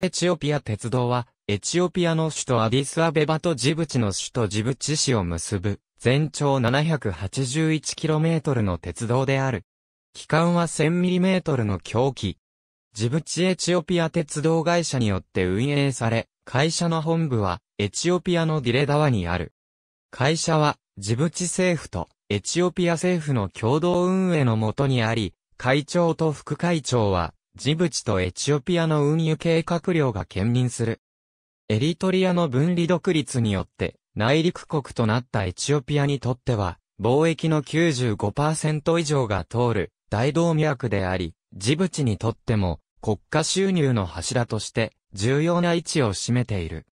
エチオピア鉄道は、エチオピアの首都アディスアベバとジブチの首都ジブチ市を結ぶ、全長 781km の鉄道である。期間は 1000mm の狂気。ジブチエチオピア鉄道会社によって運営され、会社の本部は、エチオピアのディレダワにある。会社は、ジブチ政府と、エチオピア政府の共同運営のもとにあり、会長と副会長は、ジブチとエチオピアの運輸計画量が兼任する。エリトリアの分離独立によって内陸国となったエチオピアにとっては、貿易の95%以上が通る大動脈であり、ジブチにとっても国家収入の柱として重要な位置を占めている。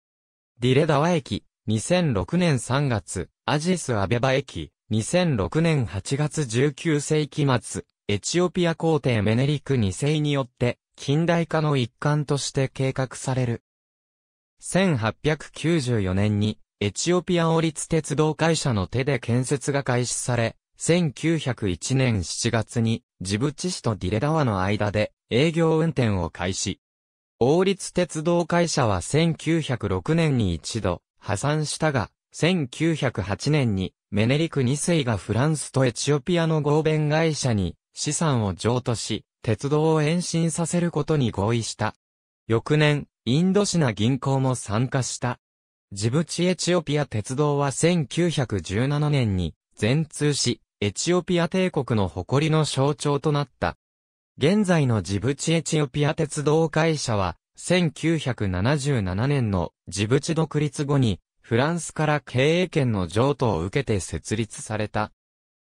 ディレダワ駅、2006年3月、アジスアベバ駅、2006年8月19世紀末、エチオピア皇帝メネリク2世によって、近代化の一環として計画される。1894年に、エチオピア王立鉄道会社の手で建設が開始され、1901年7月に、ジブチ市とディレダワの間で営業運転を開始。王立鉄道会社は1906年に一度破産したが、1908年にメネリク2世がフランスとエチオピアの合弁会社に資産を譲渡し、鉄道を延伸させることに合意した。翌年、インドシナ銀行も参加した。ジブチエチオピア鉄道は1917年に全通し、エチオピア帝国の誇りの象徴となった。現在のジブチエチオピア鉄道会社は、1977年のジブチ独立後に、フランスから経営権の譲渡を受けて設立された。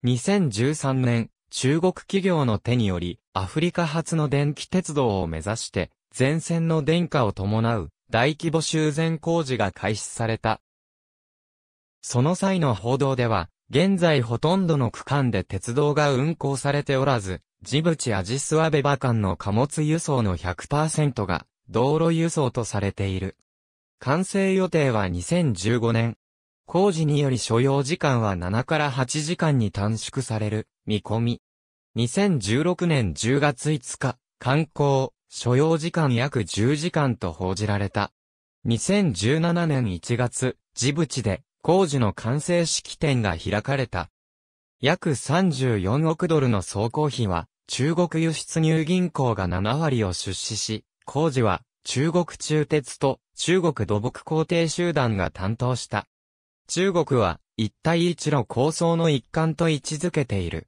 2013年、中国企業の手により、アフリカ発の電気鉄道を目指して、前線の電化を伴う大規模修繕工事が開始された。その際の報道では、現在ほとんどの区間で鉄道が運行されておらず、ジブチアジスアベバ間の貨物輸送の100%が道路輸送とされている。完成予定は2015年。工事により所要時間は7から8時間に短縮される見込み。2016年10月5日、観光、所要時間約10時間と報じられた。2017年1月、ジブチで工事の完成式典が開かれた。約34億ドルの総工費は、中国輸出入銀行が7割を出資し、工事は中国中鉄と中国土木工程集団が担当した。中国は一帯一路構想の一環と位置づけている。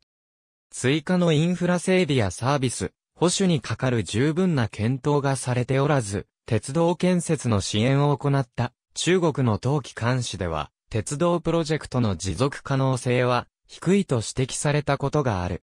追加のインフラ整備やサービス、保守にかかる十分な検討がされておらず、鉄道建設の支援を行った中国の冬季監視では、鉄道プロジェクトの持続可能性は低いと指摘されたことがある。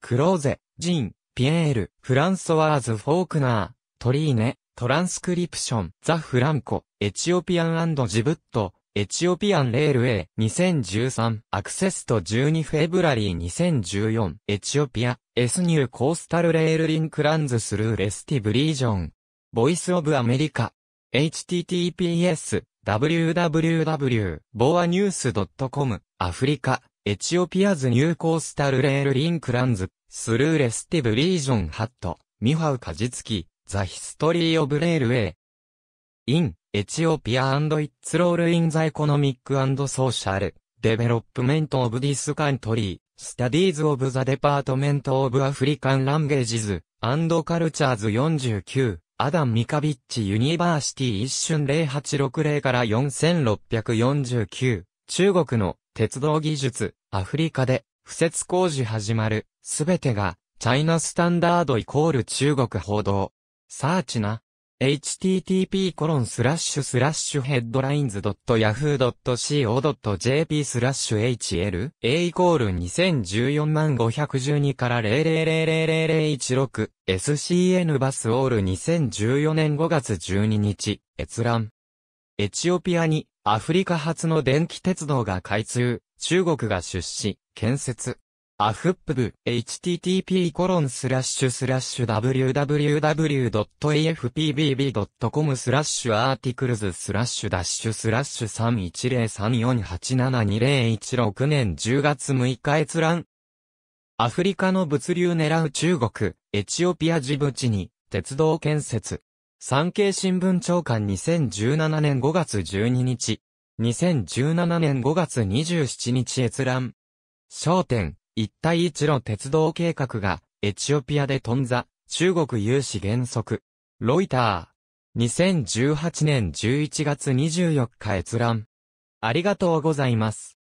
クローゼ、ジン、ピエール、フランソワーズ・フォークナー、トリーネ、トランスクリプション、ザ・フランコ、エチオピアンジブット、エチオピアンレールウェイ2013アクセスと12フェブラリー2014エチオピアエスニューコースタルレールリンクランズスルーレスティブリージョンボイスオブアメリカ https www.boanews.com アフリカエチオピアズニューコースタルレールリンクランズスルーレスティブリージョンハットミハウカジツキザヒストリーオブレールウェイインエチオピアイッツロールインザエコノミックソーシャル、デベロップメントオブディスカントリー、スタディーズオブザデパートメントオブアフリカンランゲージズ、アンドカルチャーズ49、アダン・ミカビッチ・ユニバーシティ一瞬0860から4649、中国の鉄道技術、アフリカで、不設工事始まる、すべてが、チャイナスタンダードイコール中国報道。サーチな。http コロンスラッシュスラッシュヘッドラインズ .yahoo.co.jp スラッシュ hl a イコール2014万512から0000016 scn バスオール2014年5月12日閲覧エチオピアにアフリカ初の電気鉄道が開通中国が出資建設アフップブ http コロンスラッシュスラッシュ www.afpbb.com スラッシュアーティクルズスラッシュダッシュスラッシュ3103487201年10月6日閲覧。アフリカの物流狙う中国、エチオピアジブチに、鉄道建設。産経新聞長官2017年5月12日。2017年5月27日閲覧。焦点、一帯一路鉄道計画が、エチオピアで頓挫、中国有志原則。ロイター。2018年11月24日閲覧。ありがとうございます。